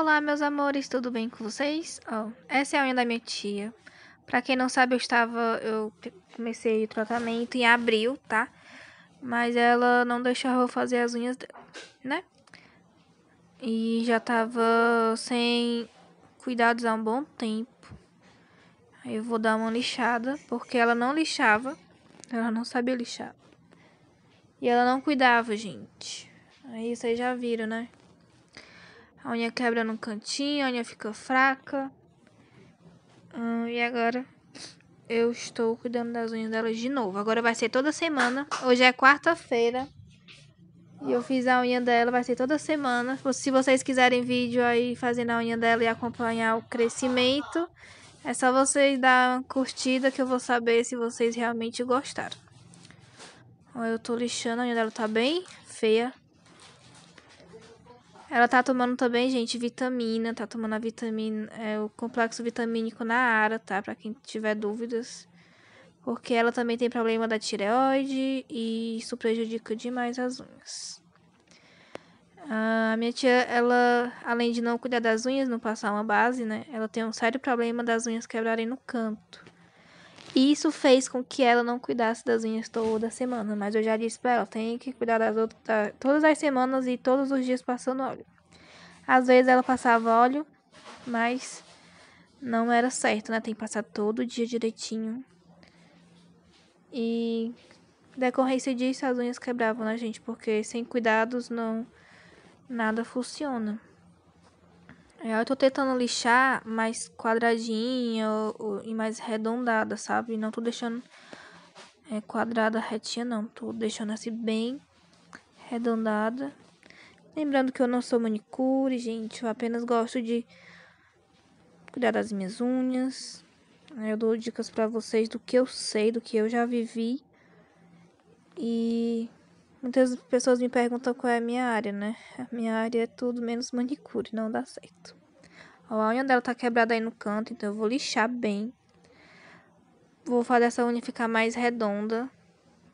Olá, meus amores, tudo bem com vocês? Oh, essa é a unha da minha tia. Pra quem não sabe, eu estava. Eu comecei o tratamento em abril, tá? Mas ela não deixava eu fazer as unhas dela, né? E já tava sem cuidados há um bom tempo. Aí eu vou dar uma lixada, porque ela não lixava. Ela não sabia lixar. E ela não cuidava, gente. Aí vocês já viram, né? A unha quebra no cantinho, a unha fica fraca. Hum, e agora eu estou cuidando das unhas dela de novo. Agora vai ser toda semana. Hoje é quarta-feira. E eu fiz a unha dela, vai ser toda semana. Se vocês quiserem vídeo aí fazendo a unha dela e acompanhar o crescimento, é só vocês dar uma curtida que eu vou saber se vocês realmente gostaram. Eu tô lixando, a unha dela tá bem feia. Ela tá tomando também, gente, vitamina, tá tomando a vitamina, é, o complexo vitamínico na ara, tá? Pra quem tiver dúvidas. Porque ela também tem problema da tireoide e isso prejudica demais as unhas. A minha tia, ela, além de não cuidar das unhas, não passar uma base, né? Ela tem um sério problema das unhas quebrarem no canto. E isso fez com que ela não cuidasse das unhas toda semana. Mas eu já disse pra ela, tem que cuidar das outras todas as semanas e todos os dias passando óleo. Às vezes ela passava óleo, mas não era certo, né? Tem que passar todo dia direitinho. E decorrência disso, as unhas quebravam na né, gente, porque sem cuidados não nada funciona. É, eu tô tentando lixar mais quadradinha ou, ou, e mais arredondada, sabe? Não tô deixando é, quadrada retinha, não. Tô deixando assim bem arredondada. Lembrando que eu não sou manicure, gente. Eu apenas gosto de cuidar das minhas unhas. Eu dou dicas para vocês do que eu sei, do que eu já vivi. E Muitas pessoas me perguntam qual é a minha área, né? A minha área é tudo menos manicure, não dá certo. Ó, a unha dela tá quebrada aí no canto, então eu vou lixar bem. Vou fazer essa unha ficar mais redonda,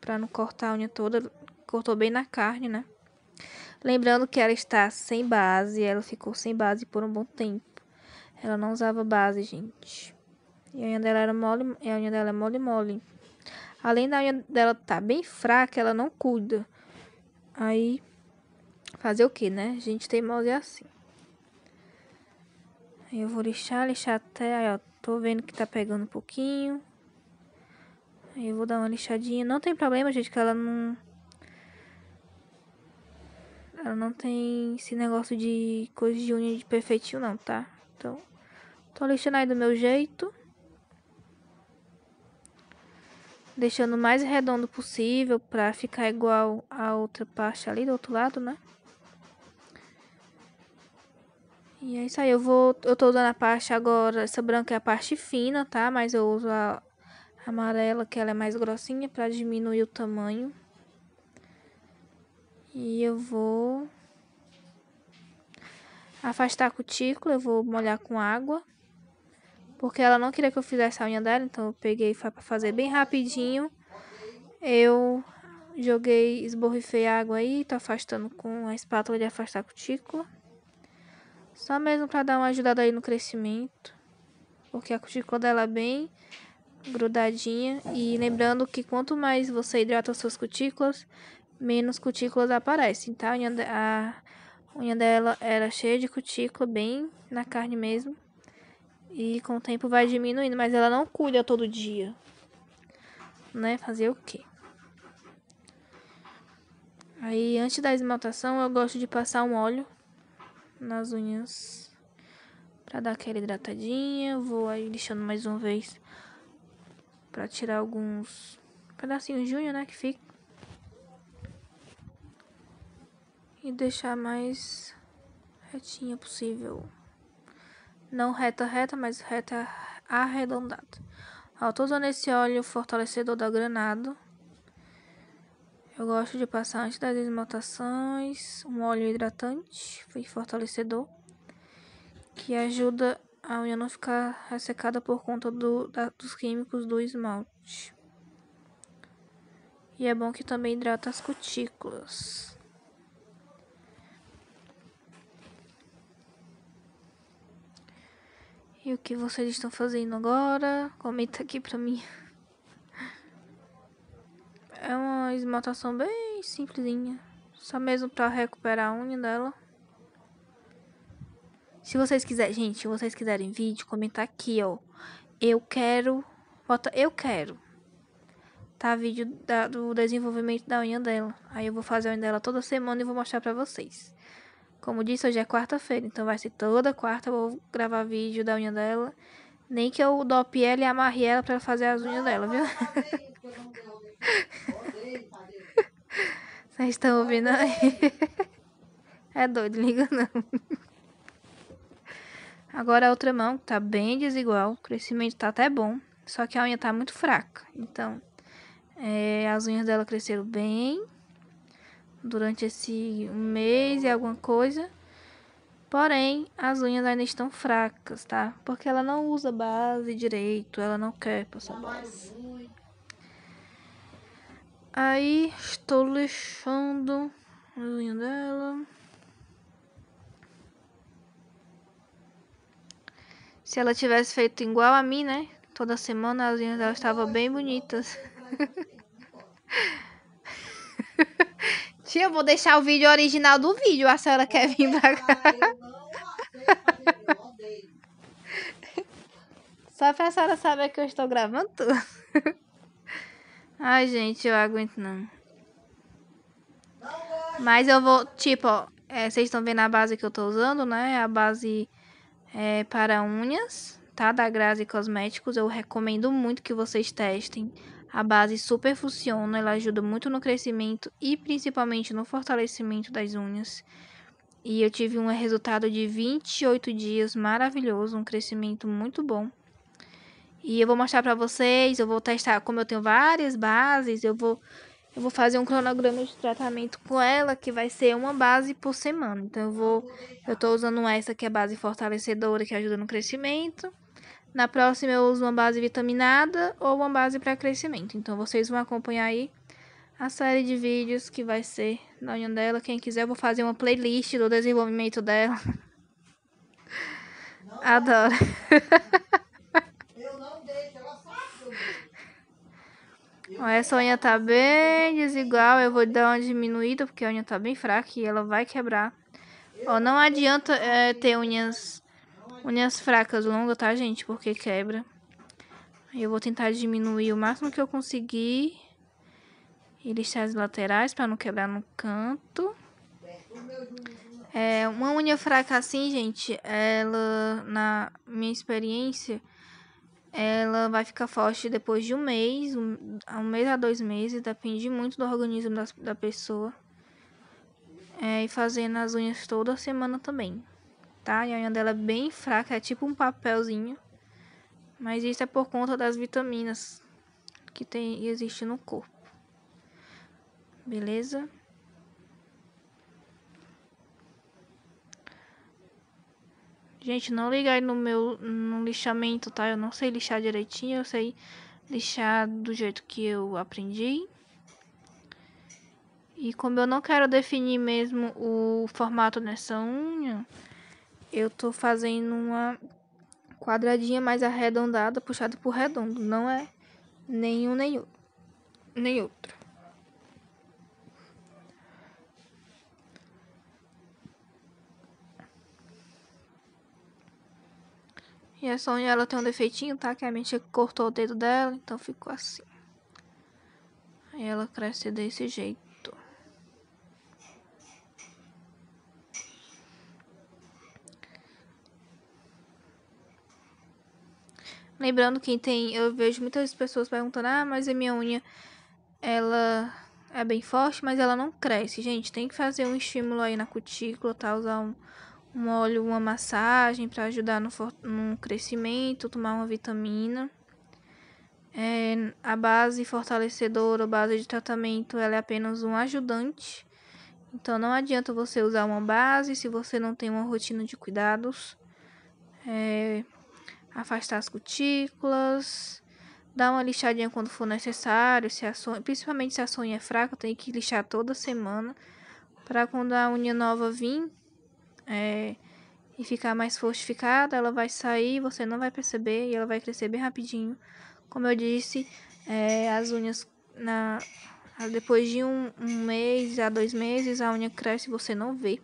pra não cortar a unha toda. Cortou bem na carne, né? Lembrando que ela está sem base, ela ficou sem base por um bom tempo. Ela não usava base, gente. E a unha dela era mole, a unha dela é mole mole. Além da unha dela tá bem fraca, ela não cuida. Aí, fazer o que, né? A gente tem mouse é assim. Aí eu vou lixar, lixar até... Aí, ó, tô vendo que tá pegando um pouquinho. Aí eu vou dar uma lixadinha. Não tem problema, gente, que ela não... Ela não tem esse negócio de coisa de unha de perfeitinho, não, tá? Então, tô lixando aí do meu jeito. deixando o mais redondo possível para ficar igual a outra parte ali do outro lado, né? E é isso aí, eu vou, eu tô usando a parte agora, essa branca é a parte fina, tá? Mas eu uso a amarela, que ela é mais grossinha, pra diminuir o tamanho. E eu vou afastar a cutícula, eu vou molhar com água. Porque ela não queria que eu fizesse a unha dela, então eu peguei para fazer bem rapidinho. Eu joguei, esborrifei água aí, tô afastando com a espátula de afastar cutícula. Só mesmo para dar uma ajudada aí no crescimento. Porque a cutícula dela é bem grudadinha. E lembrando que quanto mais você hidrata suas cutículas, menos cutículas aparecem, tá? A unha, a unha dela era cheia de cutícula, bem na carne mesmo. E com o tempo vai diminuindo, mas ela não cuida todo dia. Né? Fazer o quê? Aí, antes da esmaltação, eu gosto de passar um óleo nas unhas para dar aquela hidratadinha. Vou aí lixando mais uma vez para tirar alguns pedacinhos de unha, né, que fica. E deixar mais retinha possível não reta reta, mas reta arredondada. Ao todo nesse óleo fortalecedor da granado, eu gosto de passar antes das esmaltações um óleo hidratante e fortalecedor que ajuda a unha não ficar ressecada por conta do, da, dos químicos do esmalte. E é bom que também hidrata as cutículas. E o que vocês estão fazendo agora? Comenta aqui pra mim. É uma esmaltação bem simplesinha. Só mesmo pra recuperar a unha dela. Se vocês quiserem, gente, se vocês quiserem vídeo, comentar aqui, ó. Eu quero. Bota eu quero. Tá? Vídeo da, do desenvolvimento da unha dela. Aí eu vou fazer a unha dela toda semana e vou mostrar pra vocês. Como disse, hoje é quarta-feira, então vai ser toda quarta eu vou gravar vídeo da unha dela. Nem que eu dope ela e amarre ela pra fazer as unhas dela, viu? Vocês estão ouvindo aí? É doido, liga não. Agora a outra mão tá bem desigual, o crescimento tá até bom, só que a unha tá muito fraca. Então, é, as unhas dela cresceram bem, durante esse mês e alguma coisa. Porém, as unhas ainda estão fracas, tá? Porque ela não usa base direito, ela não quer passar base. Aí, estou lixando a unha dela. Se ela tivesse feito igual a mim, né? Toda semana as unhas dela estavam bem bonitas. Tia, eu vou deixar o vídeo original do vídeo. A senhora quer vir pra cá? Só pra senhora saber que eu estou gravando tudo. Ai, gente, eu aguento não. Mas eu vou, tipo, ó, é, vocês estão vendo a base que eu tô usando, né? A base é, para unhas, tá? Da Grazi Cosméticos. Eu recomendo muito que vocês testem a base super funciona, ela ajuda muito no crescimento e principalmente no fortalecimento das unhas. E eu tive um resultado de 28 dias maravilhoso, um crescimento muito bom. E eu vou mostrar para vocês, eu vou testar, como eu tenho várias bases, eu vou eu vou fazer um cronograma de tratamento com ela que vai ser uma base por semana. Então eu vou eu tô usando essa que é a base fortalecedora, que ajuda no crescimento. Na próxima eu uso uma base vitaminada ou uma base para crescimento. Então vocês vão acompanhar aí a série de vídeos que vai ser da união dela. Quem quiser eu vou fazer uma playlist do desenvolvimento dela. Não Adoro. eu não deixo, ela faz. Essa unha tá bem desigual, eu vou dar uma diminuída porque a unha tá bem fraca e ela vai quebrar. Ó, não adianta é, ter unhas Unhas fracas, longas, tá, gente? Porque quebra. Eu vou tentar diminuir o máximo que eu conseguir. E lixar as laterais para não quebrar no canto. É, uma unha fraca assim, gente, ela, na minha experiência, ela vai ficar forte depois de um mês, um, um mês a dois meses, depende muito do organismo da, da pessoa. É, e fazendo as unhas toda semana também tá? E a unha dela é bem fraca, é tipo um papelzinho. Mas isso é por conta das vitaminas que tem e existe no corpo. Beleza? Gente, não liga aí no meu no lixamento, tá? Eu não sei lixar direitinho, eu sei lixar do jeito que eu aprendi. E como eu não quero definir mesmo o formato nessa unha, eu tô fazendo uma quadradinha mais arredondada, puxada por redondo, não é nenhum nem, nem outro. E a é Sonia, ela tem um defeitinho, tá? Que a mente cortou o dedo dela, então ficou assim. Aí ela cresce desse jeito. Lembrando quem tem, eu vejo muitas pessoas perguntando: "Ah, mas a minha unha ela é bem forte, mas ela não cresce". Gente, tem que fazer um estímulo aí na cutícula, tá usar um, um óleo, uma massagem para ajudar no, no crescimento, tomar uma vitamina. É, a base fortalecedora, a base de tratamento, ela é apenas um ajudante. Então não adianta você usar uma base se você não tem uma rotina de cuidados. É, afastar as cutículas, dar uma lixadinha quando for necessário, se a sonha, principalmente se a sonha é fraca, tem que lixar toda semana para quando a unha nova vir é, e ficar mais fortificada, ela vai sair, você não vai perceber e ela vai crescer bem rapidinho. Como eu disse, é, as unhas na depois de um, um mês a dois meses a unha cresce e você não vê.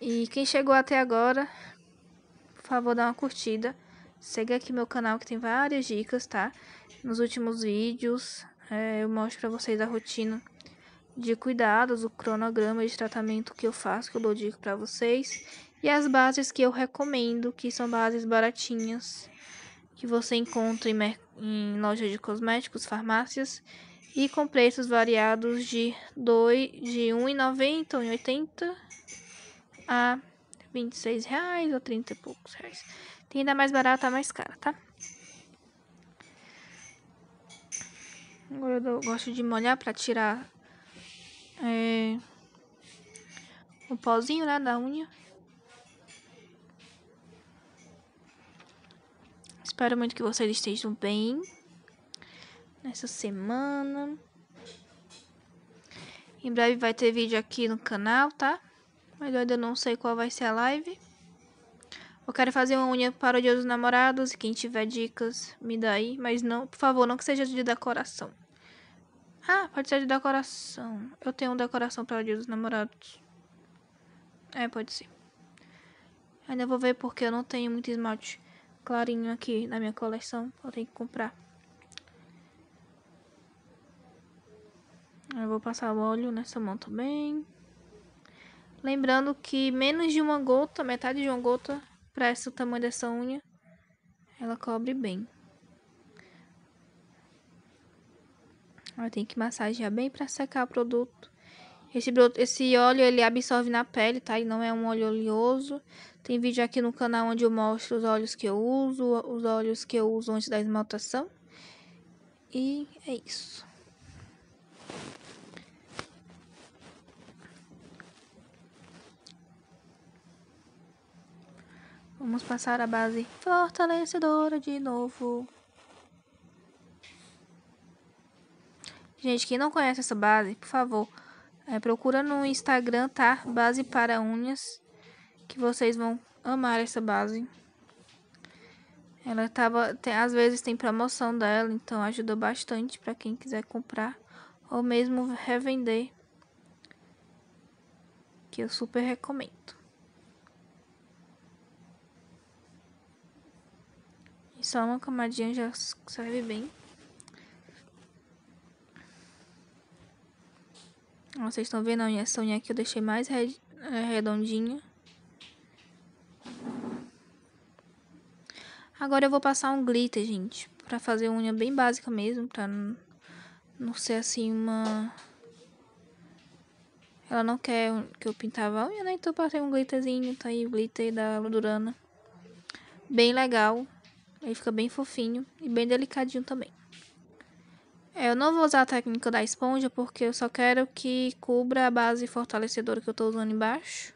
E quem chegou até agora, favor, dá uma curtida. Segue aqui meu canal que tem várias dicas, tá? Nos últimos vídeos é, eu mostro pra vocês a rotina de cuidados, o cronograma de tratamento que eu faço, que eu dou dica pra vocês. E as bases que eu recomendo, que são bases baratinhas, que você encontra em, em loja de cosméticos, farmácias e com preços variados de, 2, de R$ 1,90, 1,80 a 26 reais ou 30 e poucos reais. Tem ainda mais barata, mais cara, tá? Agora eu gosto de molhar pra tirar é, o pozinho, né, da unha. Espero muito que vocês estejam bem nessa semana. Em breve vai ter vídeo aqui no canal, tá? Mas eu ainda não sei qual vai ser a live. Eu quero fazer uma unha para o Dia dos Namorados. Quem tiver dicas, me dá aí. Mas não, por favor, não que seja de decoração. Ah, pode ser de decoração. Eu tenho um decoração para o Dia dos Namorados. É, pode ser. Ainda vou ver porque eu não tenho muito esmalte clarinho aqui na minha coleção. Eu tenho que comprar. Eu vou passar o óleo nessa mão também. Lembrando que menos de uma gota, metade de uma gota, para o tamanho dessa unha, ela cobre bem. tem que massagear bem para secar o produto. Esse, esse óleo ele absorve na pele, tá? E não é um óleo oleoso. Tem vídeo aqui no canal onde eu mostro os óleos que eu uso, os óleos que eu uso antes da esmaltação. E é isso. Vamos passar a base fortalecedora de novo. Gente, quem não conhece essa base, por favor, é, procura no Instagram, tá? Base para unhas, que vocês vão amar essa base. Ela tava, tem, às vezes tem promoção dela, então ajuda bastante para quem quiser comprar ou mesmo revender, que eu super recomendo. E só uma camadinha já serve bem. Vocês estão vendo essa unha aqui eu deixei mais é, redondinha. Agora eu vou passar um glitter, gente. Pra fazer unha bem básica mesmo, pra não, ser assim uma... Ela não quer que eu pintava a unha, né? Então eu passei um glitterzinho, tá aí o glitter da Ludurana. Bem legal. Aí fica bem fofinho e bem delicadinho também. É, eu não vou usar a técnica da esponja porque eu só quero que cubra a base fortalecedora que eu estou usando embaixo.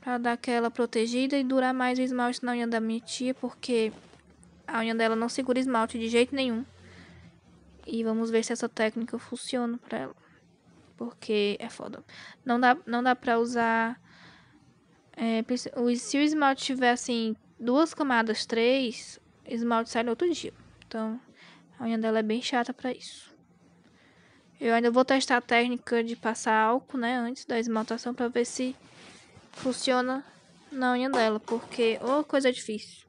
para dar aquela protegida e durar mais o esmalte na unha da minha tia, porque a unha dela não segura esmalte de jeito nenhum. E vamos ver se essa técnica funciona para ela. Porque é foda. Não dá, não dá pra usar... É, se o esmalte tiver, assim, duas camadas, três, esmalte sai no outro dia. Então, a unha dela é bem chata para isso. Eu ainda vou testar a técnica de passar álcool, né, antes da esmaltação para ver se funciona na unha dela, porque ô oh, coisa difícil.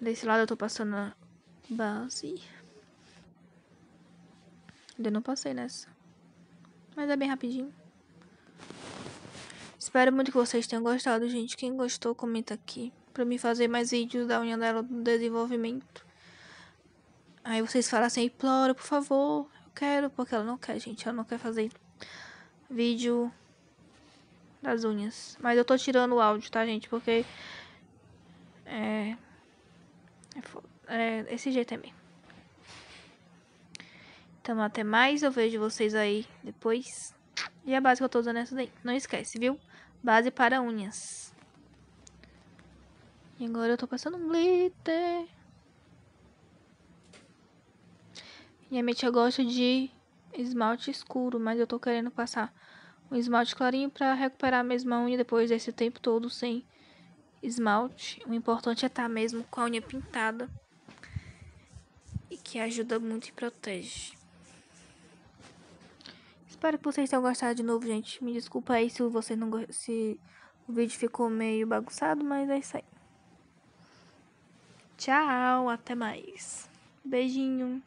Desse lado eu tô passando a base. Ainda não passei nessa. Mas é bem rapidinho. Espero muito que vocês tenham gostado, gente. Quem gostou, comenta aqui. Pra me fazer mais vídeos da unha dela do desenvolvimento. Aí vocês falam assim, implora, por favor. Eu quero, porque ela não quer, gente. Ela não quer fazer vídeo das unhas. Mas eu tô tirando o áudio, tá, gente? Porque... É... É, é esse jeito é mesmo. Então, até mais. Eu vejo vocês aí depois. E a base que eu tô usando é essa daí. Não esquece, viu? Base para unhas. E agora eu tô passando um glitter. Minha mente gosta de esmalte escuro, mas eu tô querendo passar um esmalte clarinho para recuperar a mesma unha depois desse tempo todo sem esmalte. O importante é estar tá mesmo com a unha pintada e que ajuda muito e protege. Espero que vocês tenham gostado de novo, gente. Me desculpa aí se você não se o vídeo ficou meio bagunçado, mas é isso aí. Tchau, até mais. Beijinho.